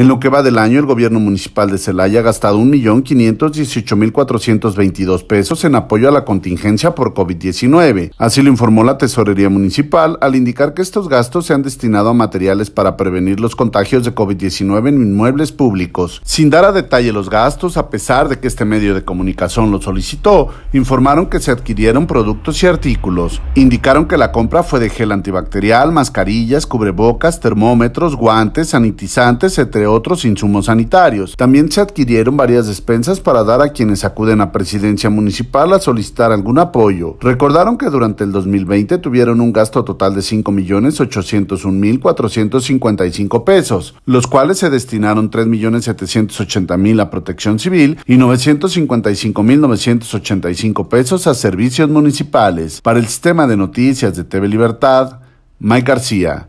En lo que va del año, el gobierno municipal de Celaya ha gastado 1.518.422 pesos en apoyo a la contingencia por COVID-19. Así lo informó la Tesorería Municipal al indicar que estos gastos se han destinado a materiales para prevenir los contagios de COVID-19 en inmuebles públicos. Sin dar a detalle los gastos, a pesar de que este medio de comunicación lo solicitó, informaron que se adquirieron productos y artículos. Indicaron que la compra fue de gel antibacterial, mascarillas, cubrebocas, termómetros, guantes, sanitizantes, etc otros insumos sanitarios. También se adquirieron varias despensas para dar a quienes acuden a presidencia municipal a solicitar algún apoyo. Recordaron que durante el 2020 tuvieron un gasto total de 5.801.455 pesos, los cuales se destinaron 3.780.000 a protección civil y 955.985 pesos a servicios municipales. Para el sistema de noticias de TV Libertad, Mike García.